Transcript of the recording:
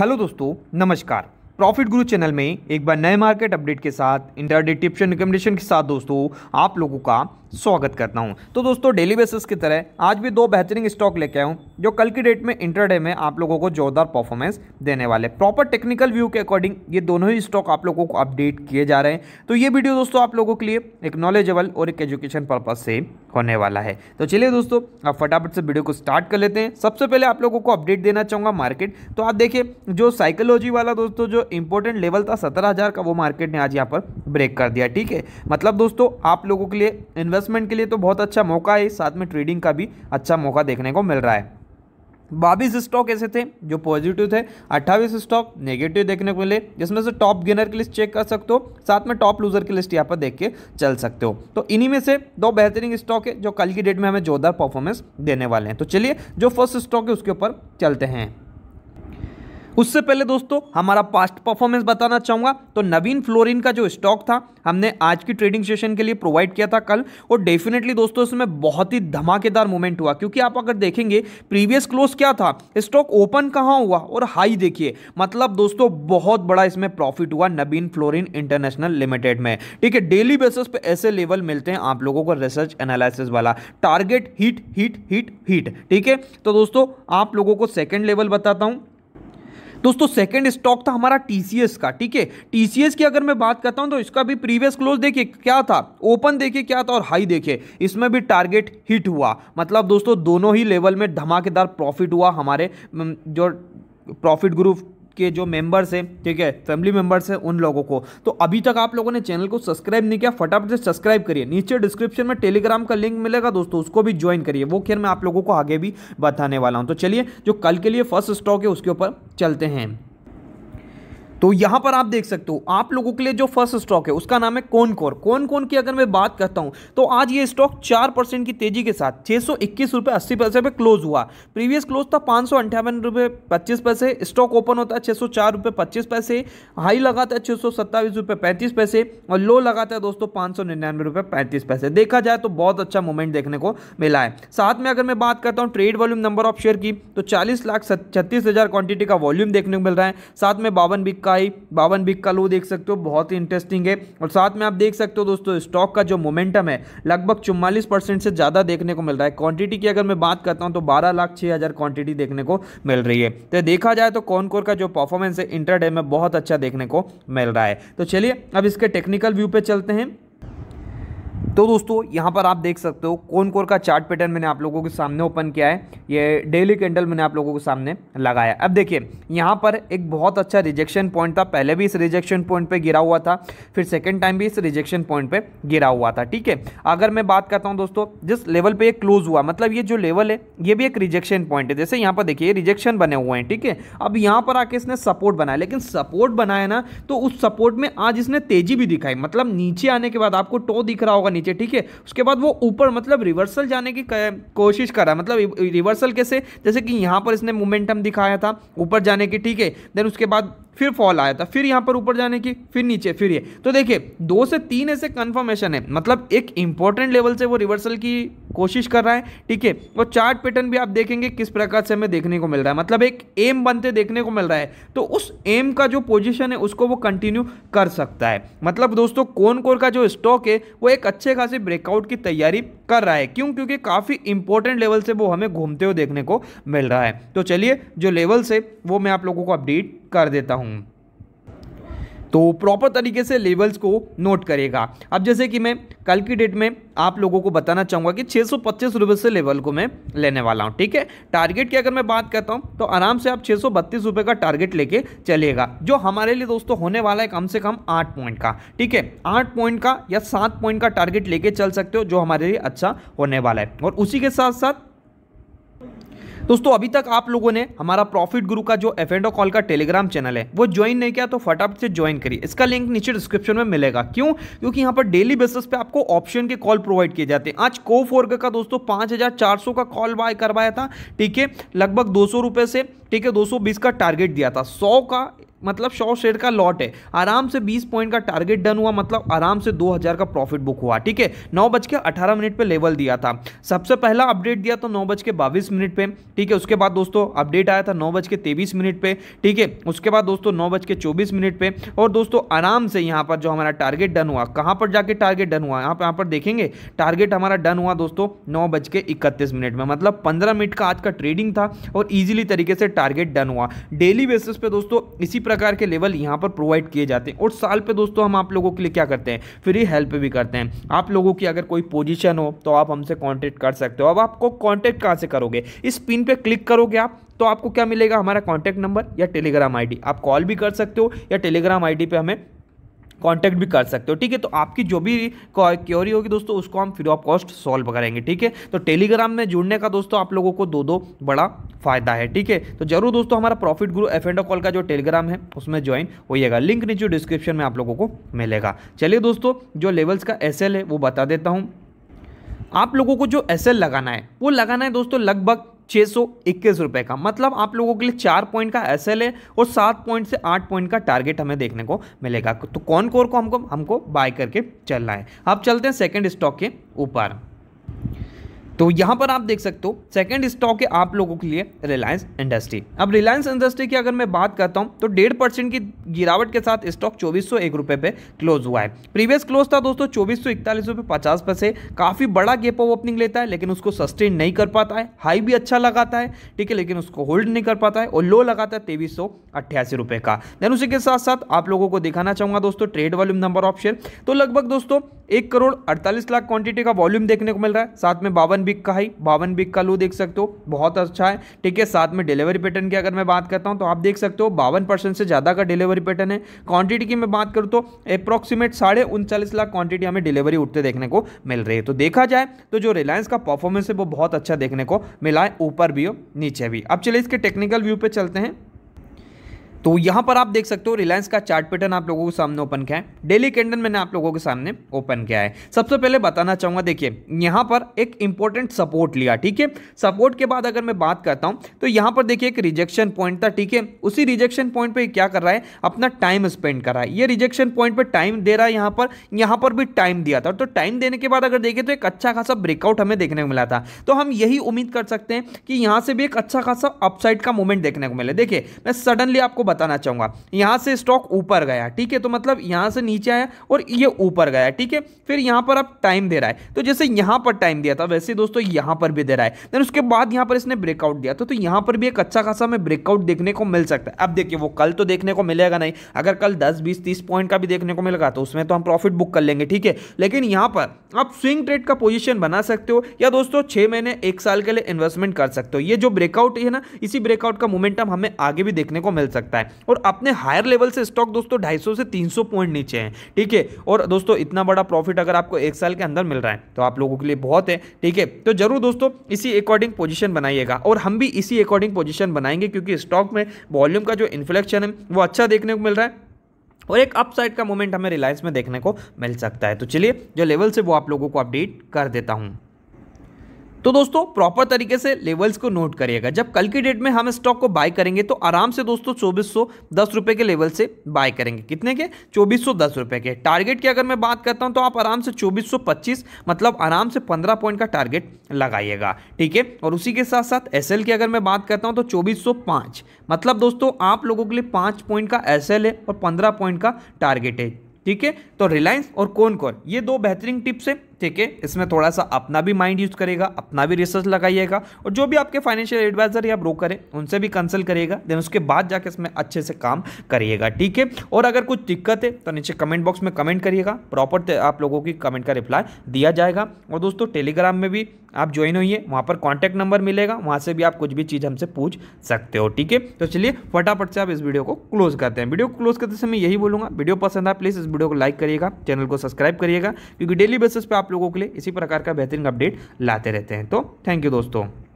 hello दोस्तों नमस्कार profit गुरु चैनल में एक बार नए मार्केट अपडेट के साथ इंटरडे टिप्स एंड रिकमेंडेशन के साथ दोस्तों आप लोगों का स्वागत करता हूं तो दोस्तों डेली बेसिस की तरह आज भी दो बेहतरीन स्टॉक लेके आया हूं जो कल की डेट में इंटरडे में आप लोगों को जोरदार परफॉर्मेंस देने वाले प्रॉपर टेक्निकल व्यू के अकॉर्डिंग ये दोनों ही स्टॉक आप लोगों को अपडेट किए जा रहे हैं तो ये वीडियो दोस्तों आप लोगों के लिए एक नॉलेजेबल और एक एजुकेशन पर्पज से होने वाला है तो चलिए दोस्तों आप फटाफट से वीडियो को स्टार्ट कर लेते हैं सबसे पहले आप लोगों को अपडेट देना चाहूँगा मार्केट तो आप देखिए जो साइकोलॉजी वाला दोस्तों जो इंपॉर्टेंट लेवल था सत्रह का वो मार्केट ने आज यहाँ पर ब्रेक कर दिया ठीक है मतलब दोस्तों आप लोगों के लिए इन्वेस्ट इन्वेस्टमेंट के लिए तो बहुत अच्छा मौका है साथ में ट्रेडिंग का भी अच्छा मौका देखने को मिल रहा है बाबीस स्टॉक ऐसे थे जो पॉजिटिव थे अट्ठाईस स्टॉक नेगेटिव देखने को मिले जिसमें से टॉप गेनर की लिस्ट चेक कर सकते हो साथ में टॉप लूजर की लिस्ट यहाँ पर देख के चल सकते हो तो इन्हीं में से दो बेहतरीन स्टॉक है जो कल की डेट में हमें जोरदार परफॉर्मेंस देने वाले हैं तो चलिए जो फर्स्ट स्टॉक है उसके ऊपर चलते हैं उससे पहले दोस्तों हमारा पास्ट परफॉर्मेंस बताना चाहूँगा तो नवीन फ्लोरिन का जो स्टॉक था हमने आज की ट्रेडिंग सेशन के लिए प्रोवाइड किया था कल और डेफिनेटली दोस्तों इसमें बहुत ही धमाकेदार मूवमेंट हुआ क्योंकि आप अगर देखेंगे प्रीवियस क्लोज क्या था स्टॉक ओपन कहाँ हुआ और हाई देखिए मतलब दोस्तों बहुत बड़ा इसमें प्रॉफिट हुआ नबीन फ्लोरिन इंटरनेशनल लिमिटेड में ठीक है डेली बेसिस पे ऐसे लेवल मिलते हैं आप लोगों को रिसर्च एनालिसिस वाला target hit hit hit hit ठीक है तो दोस्तों आप लोगों को सेकेंड लेवल बताता हूँ दोस्तों सेकंड स्टॉक था हमारा टीसीएस का ठीक है टीसीएस की अगर मैं बात करता हूं तो इसका भी प्रीवियस क्लोज देखिए क्या था ओपन देखिए क्या था और हाई देखिए इसमें भी टारगेट हिट हुआ मतलब दोस्तों दोनों ही लेवल में धमाकेदार प्रॉफिट हुआ हमारे जो प्रॉफिट ग्रुप के जो मेंबर्स हैं ठीक है फैमिली मेंबर्स हैं उन लोगों को तो अभी तक आप लोगों ने चैनल को सब्सक्राइब नहीं किया फटाफट से सब्सक्राइब करिए नीचे डिस्क्रिप्शन में टेलीग्राम का लिंक मिलेगा दोस्तों उसको भी ज्वाइन करिए वो खैर मैं आप लोगों को आगे भी बताने वाला हूँ तो चलिए जो कल के लिए फर्स्ट स्टॉक है उसके ऊपर चलते हैं तो यहां पर आप देख सकते हो आप लोगों के लिए जो फर्स्ट स्टॉक है उसका नाम है कौन कौन कौन कौन की अगर मैं बात करता हूं तो आज ये स्टॉक चार परसेंट की तेजी के साथ छह सौ इक्कीस रुपए अस्सी पैसे पे क्लोज हुआ प्रीवियस क्लोज था पांच सौ अंठावन पच्चीस पैसे स्टॉक ओपन होता है छह सौ चार रुपए पच्चीस पैसे हाई लगाता है छह सौ सत्ताईस रुपए पैंतीस पैसे और लो लगाता है दोस्तों पांच सौ निन्यानवे रुपए पैंतीस पैसे देखा जाए तो बहुत अच्छा मूवमेंट देखने को मिला है साथ में अगर मैं बात करता हूँ trade volume number of share की तो चालीस लाख छत्तीस हज़ार क्वांटिटी का वॉल्यूम देखने को मिल रहा है साथ में बावन बिक का का ही बावन बिक का लो देख सकते हो बहुत ही इंटरेस्टिंग है और साथ में आप देख सकते हो दोस्तों स्टॉक का जो मोमेंटम है लगभग चुम्वालीस परसेंट से ज़्यादा देखने को मिल रहा है क्वांटिटी की अगर मैं बात करता हूँ तो बारह लाख छः हज़ार क्वांटिटी देखने को मिल रही है तो देखा जाए तो कॉनकोर का जो परफॉर्मेंस है इंटरडे में बहुत अच्छा देखने को मिल रहा है तो चलिए अब इसके टेक्निकल व्यू पे चलते हैं तो दोस्तों यहाँ पर आप देख सकते हो कौन कौन का चार्ट पैटर्न मैंने आप लोगों के सामने ओपन किया है ये डेली कैंडल मैंने आप लोगों के सामने लगाया अब देखिए यहाँ पर एक बहुत अच्छा रिजेक्शन पॉइंट था पहले भी इस रिजेक्शन पॉइंट पे गिरा हुआ था फिर सेकेंड टाइम भी इस रिजेक्शन पॉइंट पे गिरा हुआ था ठीक है अगर मैं बात करता हूँ दोस्तों जिस लेवल पर ये क्लोज हुआ मतलब ये जो लेवल है ये भी एक रिजेक्शन पॉइंट है जैसे यहाँ पर देखिए रिजेक्शन बने हुए हैं ठीक है अब यहाँ पर आके इसने सपोर्ट बनाया लेकिन सपोर्ट बनाया ना तो उस सपोर्ट में आज इसने तेजी भी दिखाई मतलब नीचे आने के बाद आपको टो दिख रहा होगा नीचे नीचे ठीक है उसके बाद वो ऊपर मतलब रिवर्सल जाने की कोशिश करा मतलब रिवर्सल कैसे जैसे कि यहाँ पर इसने मोमेंटम दिखाया था ऊपर जाने की ठीक है देन उसके बाद फिर फॉल आया था फिर यहाँ पर ऊपर जाने की फिर नीचे फिर ये तो देखिए दो से तीन ऐसे कन्फर्मेशन है मतलब एक इंपॉर्टेंट लेवल से वो रिवर्सल की कोशिश कर रहा है ठीक है वो चार्ट पैटर्न भी आप देखेंगे किस प्रकार से हमें देखने को मिल रहा है मतलब एक एम बनते देखने को मिल रहा है तो उस एम का जो पोजिशन है उसको वो कंटिन्यू कर सकता है मतलब दोस्तों कौन कोर का जो स्टॉक है वो एक अच्छे खासे ब्रेकआउट की तैयारी कर रहा है क्यों क्योंकि काफ़ी इंपॉर्टेंट लेवल से वो हमें घूमते हुए देखने को मिल रहा है तो चलिए जो लेवल से वो मैं आप लोगों को अपडेट कर देता हूँ तो प्रॉपर तरीके से लेवल्स को नोट करेगा अब जैसे कि मैं कल की डेट में आप लोगों को बताना चाहूँगा कि छः सौ से लेवल को मैं लेने वाला हूँ ठीक है टारगेट की अगर मैं बात करता हूँ तो आराम से आप छः सौ का टारगेट लेके चलेगा जो हमारे लिए दोस्तों होने वाला है कम से कम आठ पॉइंट का ठीक है आठ पॉइंट का या सात पॉइंट का टारगेट लेके चल सकते हो जो हमारे लिए अच्छा होने वाला है और उसी के साथ साथ दोस्तों अभी तक आप लोगों ने हमारा प्रॉफिट गुरु का जो एफ एंडो कॉल का टेलीग्राम चैनल है वो ज्वाइन नहीं किया तो फटाफट से ज्वाइन करिए इसका लिंक नीचे डिस्क्रिप्शन में मिलेगा क्यों क्योंकि यहाँ पर डेली बेसिस पे आपको ऑप्शन के कॉल प्रोवाइड किए जाते हैं आज को फोर्ग का दोस्तों पाँच का कॉल बाय करवाया था ठीक है लगभग दो से ठीक है 220 का टारगेट दिया था 100 का मतलब शॉर्ट शेयर का लॉट है आराम से 20 पॉइंट का टारगेट डन हुआ मतलब आराम से 2000 का प्रॉफिट बुक हुआ ठीक है नौ बज के अठारह मिनट पर लेवल दिया था सबसे पहला अपडेट दिया तो नौ बज के बाईस मिनट पर ठीक है उसके बाद दोस्तों अपडेट आया था नौ बज के तेईस मिनट पर ठीक है उसके बाद दोस्तों नौ बज के चौबीस मिनट पर और दोस्तों आराम से यहाँ पर जो हमारा टारगेट डन हुआ कहाँ पर जाके टारगेट डन हुआ यहाँ पर यहाँ पर देखेंगे टारगेट हमारा डन हुआ दोस्तों नौ बज के इकतीस मिनट में मतलब पंद्रह मिनट का आज का ट्रेडिंग था और ईजिली तरीके से टारगेट डन हुआ डेली बेसिस पे दोस्तों इसी प्रकार के लेवल यहाँ पर प्रोवाइड किए जाते हैं और साल पे दोस्तों हम आप लोगों के लिए क्या करते हैं फ्री हेल्प भी करते हैं आप लोगों की अगर कोई पोजीशन हो तो आप हमसे कॉन्टैक्ट कर सकते हो अब आपको कॉन्टैक्ट कहाँ से करोगे इस पिन पर क्लिक करोगे आप तो आपको क्या मिलेगा हमारा कॉन्टैक्ट नंबर या टेलीग्राम आईडी आप कॉल भी कर सकते हो या टेलीग्राम आईडी पे हमें कॉन्टैक्ट भी कर सकते हो ठीक है तो आपकी जो भी क्योरी होगी दोस्तों उसको हम फ्री ऑफ कॉस्ट सॉल्व करेंगे ठीक है तो टेलीग्राम में जुड़ने का दोस्तों आप लोगों को दो दो बड़ा फायदा है ठीक है तो जरूर दोस्तों हमारा प्रॉफिट गुरु एफ एंड कॉल का जो टेलीग्राम है उसमें ज्वाइन होइएगा लिंक नीचे डिस्क्रिप्शन में आप लोगों को मिलेगा चलिए दोस्तों जो लेवल्स का एस है वो बता देता हूँ आप लोगों को जो एस लगाना है वो लगाना है दोस्तों लगभग छः सौ इक्कीस रुपये का मतलब आप लोगों के लिए चार पॉइंट का एस है और सात पॉइंट से आठ पॉइंट का टारगेट हमें देखने को मिलेगा तो कौन कोर को हमको हमको बाय करके चलना है अब चलते हैं सेकेंड स्टॉक के ऊपर तो यहां पर आप देख सकते हो सेकंड स्टॉक है आप लोगों के लिए रिलायंस इंडस्ट्री अब रिलायंस इंडस्ट्री की अगर मैं बात करता हूं तो डेढ़ परसेंट की गिरावट के साथ स्टॉक चौबीस सौ एक रुपए पे क्लोज हुआ है प्रीवियस क्लोज था दोस्तों चौबीस सौ इकतालीस पचास पैसे काफ़ी बड़ा गेप ऑफ ओपनिंग लेता है लेकिन उसको सस्टेन नहीं कर पाता है हाई भी अच्छा लगाता है ठीक है लेकिन उसको होल्ड नहीं कर पाता है और लो लगाता है तेईस सौ अट्ठासी का देन उसी के साथ साथ आप लोगों को दिखाना चाहूंगा दोस्तों trade volume number of share तो लगभग दोस्तों एक करोड़ अड़तालीस लाख क्वांटिटी का वॉल्यूम देखने को मिल रहा है साथ में बावन बिक का हाई बावन बिक का लो देख सकते हो बहुत अच्छा है ठीक है साथ में डिलीवरी पैटर्न की अगर मैं बात करता हूँ तो आप देख सकते हो बावन परसेंट से ज़्यादा का डिलीवरी पैटर्न है क्वांटिटी की मैं बात करूँ तो अप्रॉक्सीमेट साढ़े उनचालीस लाख क्वांटिटी हमें डिलीवरी उठते देखने को मिल रही है तो देखा जाए तो जो रिलायंस का परफॉर्मेंस है वो बहुत अच्छा देखने को मिला है ऊपर भी हो नीचे भी अब चलिए इसके टेक्निकल व्यू पर चलते हैं तो यहाँ पर आप देख सकते हो रिलायंस का चार्ट पैटर्न आप लोगों के सामने ओपन किया है डेली कैंडल मैंने आप लोगों के सामने ओपन किया है सबसे पहले बताना चाहूँगा देखिए यहाँ पर एक इंपॉर्टेंट सपोर्ट लिया ठीक है सपोर्ट के बाद अगर मैं बात करता हूँ तो यहाँ पर देखिए एक रिजेक्शन पॉइंट था ठीक है उसी रिजेक्शन पॉइंट पर क्या कर रहा है अपना टाइम स्पेंड कर रहा है ये रिजेक्शन पॉइंट पर टाइम दे रहा है यहाँ पर यहाँ पर भी टाइम दिया था तो टाइम देने के बाद अगर देखें तो एक अच्छा खासा ब्रेकआउट हमें देखने को मिला था तो हम यही उम्मीद कर सकते हैं कि यहाँ से भी एक अच्छा खासा अपसाइड का मूवमेंट देखने को मिले देखिए मैं सडनली आपको बताना चाहूंगा यहां से स्टॉक ऊपर गया ठीक है तो मतलब यहां से नीचे आया और ये ऊपर गया ठीक है फिर यहां पर आप टाइम दे रहा है तो जैसे यहां पर टाइम दिया था वैसे दोस्तों यहां पर भी दे रहा है देन उसके बाद यहां पर इसने ब्रेकआउट दिया था तो, तो यहां पर भी एक अच्छा खासा हमें ब्रेकआउट देखने को मिल सकता है अब देखिए वो कल तो देखने को मिलेगा नहीं अगर कल दस बीस तीस पॉइंट का भी देखने को मिलेगा तो उसमें तो हम प्रॉफिट बुक कर लेंगे ठीक है लेकिन यहां पर आप स्विंग ट्रेड का पोजिशन बना सकते हो या दोस्तों छह महीने एक साल के लिए इन्वेस्टमेंट कर सकते हो ये जो ब्रेकआउट है ना इसी ब्रेकआउट का मोमेंटम हमें आगे भी देखने को मिल सकता है रहा है और अपने हायर लेवल से स्टॉक दोस्तों ढाई से तीन पॉइंट नीचे है ठीक है और दोस्तों इतना बड़ा प्रॉफिट अगर आपको एक साल के अंदर मिल रहा है तो आप लोगों के लिए बहुत है ठीक है तो जरूर दोस्तों इसी अकॉर्डिंग पोजिशन बनाइएगा और हम भी इसी अकॉर्डिंग पोजिशन बनाएंगे क्योंकि स्टॉक में वॉल्यूम का जो इन्फ्लेक्शन है वो अच्छा देखने को मिल रहा है और एक अपसाइड का मोमेंट हमें रिलायंस में देखने को मिल सकता है तो चलिए जो लेवल से वो आप लोगों को अपडेट कर देता हूं तो दोस्तों प्रॉपर तरीके से लेवल्स को नोट करिएगा जब कल की डेट में हम स्टॉक को बाय करेंगे तो आराम से दोस्तों चौबीस सौ दस रुपये के लेवल से बाय करेंगे कितने के चौबीस सौ दस रुपये के टारगेट की अगर मैं बात करता हूँ तो आप आराम से चौबीस सौ पच्चीस मतलब आराम से पंद्रह पॉइंट का टारगेट लगाइएगा ठीक है और उसी के साथ साथ एस की अगर मैं बात करता हूँ तो चौबीस सौ पाँच मतलब दोस्तों आप लोगों के लिए पाँच पॉइंट का एस है और पंद्रह पॉइंट का टारगेट है ठीक है तो रिलायंस और कौन कौन ये दो बेहतरीन टिप्स है ठीक है इसमें थोड़ा सा अपना भी माइंड यूज करेगा अपना भी रिसर्च लगाइएगा और जो भी आपके फाइनेंशियल एडवाइजर या ब्रोकर है उनसे भी कंसल्ट करिएगा देन उसके बाद जाकर इसमें अच्छे से काम करिएगा ठीक है और अगर कुछ दिक्कत है तो नीचे कमेंट बॉक्स में कमेंट करिएगा प्रॉपर आप लोगों की कमेंट का रिप्लाई दिया जाएगा और दोस्तों टेलीग्राम में भी आप ज्वाइन होइए वहाँ पर कॉन्टैक्ट नंबर मिलेगा वहाँ से भी आप कुछ भी चीज़ हमसे पूछ सकते हो ठीक है तो चलिए फटाफट से आप इस वीडियो को क्लोज करते हैं वीडियो क्लोज करते समय यही बोलूँगा वीडियो पसंद है प्लीज़ इस वीडियो को लाइक करिएगा चैनल को सब्सक्राइब करिएगा क्योंकि डेली बेसिस पर आप लोगों के लिए इसी प्रकार का बेहतरीन अपडेट लाते रहते हैं तो थैंक यू दोस्तों